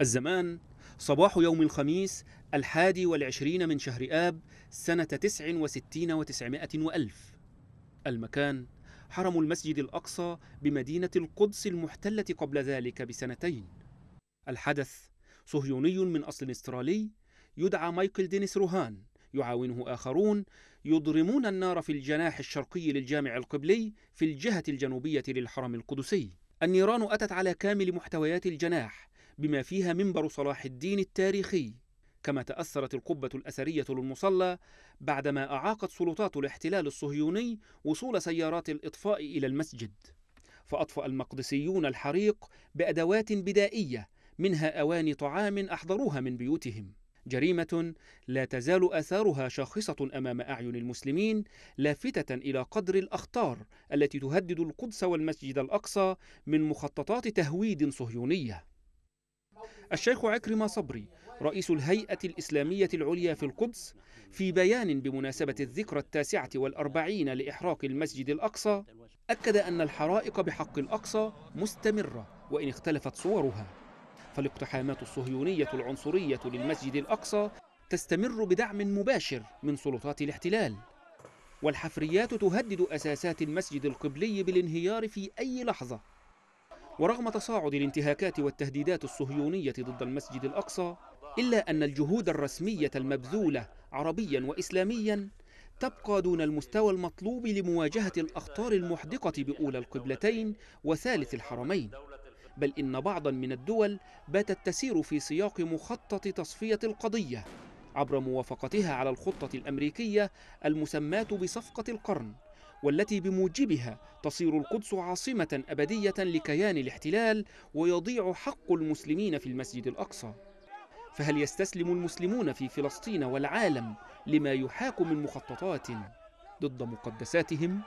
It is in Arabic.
الزمان صباح يوم الخميس الحادي والعشرين من شهر آب سنة تسع وستين وتسعمائة وألف المكان حرم المسجد الأقصى بمدينة القدس المحتلة قبل ذلك بسنتين الحدث صهيوني من أصل استرالي يدعى مايكل دينيس روهان يعاونه آخرون يضرمون النار في الجناح الشرقي للجامع القبلي في الجهة الجنوبية للحرم القدسي النيران أتت على كامل محتويات الجناح بما فيها منبر صلاح الدين التاريخي كما تأثرت القبة الأثرية للمصلى بعدما أعاقت سلطات الاحتلال الصهيوني وصول سيارات الإطفاء إلى المسجد فأطفأ المقدسيون الحريق بأدوات بدائية منها أواني طعام أحضروها من بيوتهم جريمة لا تزال آثارها شاخصة أمام أعين المسلمين لافتة إلى قدر الأخطار التي تهدد القدس والمسجد الأقصى من مخططات تهويد صهيونية الشيخ عكرمة صبري رئيس الهيئة الإسلامية العليا في القدس في بيان بمناسبة الذكرى التاسعة والأربعين لإحراق المسجد الأقصى أكد أن الحرائق بحق الأقصى مستمرة وإن اختلفت صورها فالاقتحامات الصهيونية العنصرية للمسجد الأقصى تستمر بدعم مباشر من سلطات الاحتلال والحفريات تهدد أساسات المسجد القبلي بالانهيار في أي لحظة ورغم تصاعد الانتهاكات والتهديدات الصهيونية ضد المسجد الأقصى إلا أن الجهود الرسمية المبذولة عربيا وإسلاميا تبقى دون المستوى المطلوب لمواجهة الأخطار المحدقة بأولى القبلتين وثالث الحرمين بل إن بعضا من الدول باتت تسير في سياق مخطط تصفية القضية عبر موافقتها على الخطة الأمريكية المسماة بصفقة القرن والتي بموجبها تصير القدس عاصمة أبدية لكيان الاحتلال ويضيع حق المسلمين في المسجد الأقصى فهل يستسلم المسلمون في فلسطين والعالم لما يحاك من مخططات ضد مقدساتهم؟